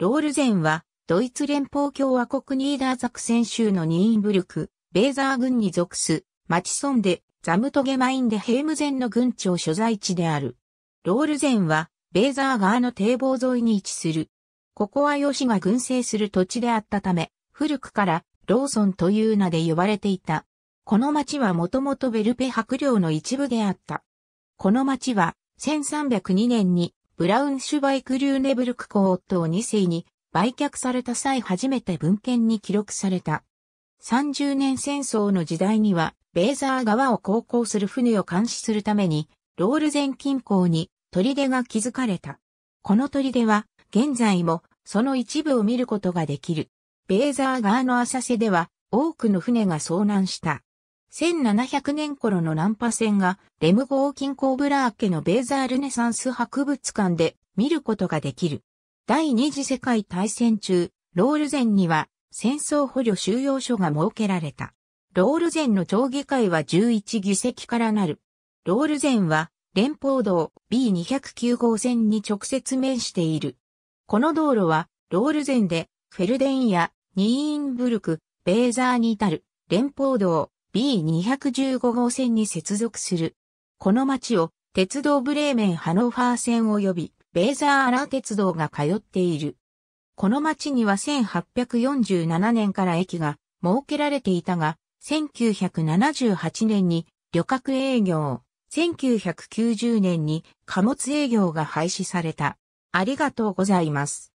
ロールゼンは、ドイツ連邦共和国ニーダーザクセン州のニーンブルク、ベーザー軍に属す、マチソンで、ザムトゲマインでヘームゼンの軍庁所在地である。ロールゼンは、ベーザー側の堤防沿いに位置する。ここは吉が群生する土地であったため、古くからローソンという名で呼ばれていた。この町はもともとベルペ伯領の一部であった。この町は1302年にブラウンシュバイク・リューネブルク公夫2世に売却された際初めて文献に記録された。30年戦争の時代には、ベーザー川を航行する船を監視するために、ロールゼン近郊に砦が築かれた。この砦は、現在も、その一部を見ることができる。ベーザー川の浅瀬では、多くの船が遭難した。1700年頃のンパ船がレム号近郊ブラー家のベーザールネサンス博物館で見ることができる。第二次世界大戦中、ロールゼンには戦争捕虜収容所が設けられた。ロールゼンの町議会は11議席からなる。ロールゼンは連邦道 B209 号線に直接面している。この道路はロールゼンでフェルデンやニーインブルク、ベーザーに至る連邦道 B215 号線に接続する。この町を鉄道ブレーメンハノーファー線及びベーザーアラー鉄道が通っている。この町には1847年から駅が設けられていたが、1978年に旅客営業、1990年に貨物営業が廃止された。ありがとうございます。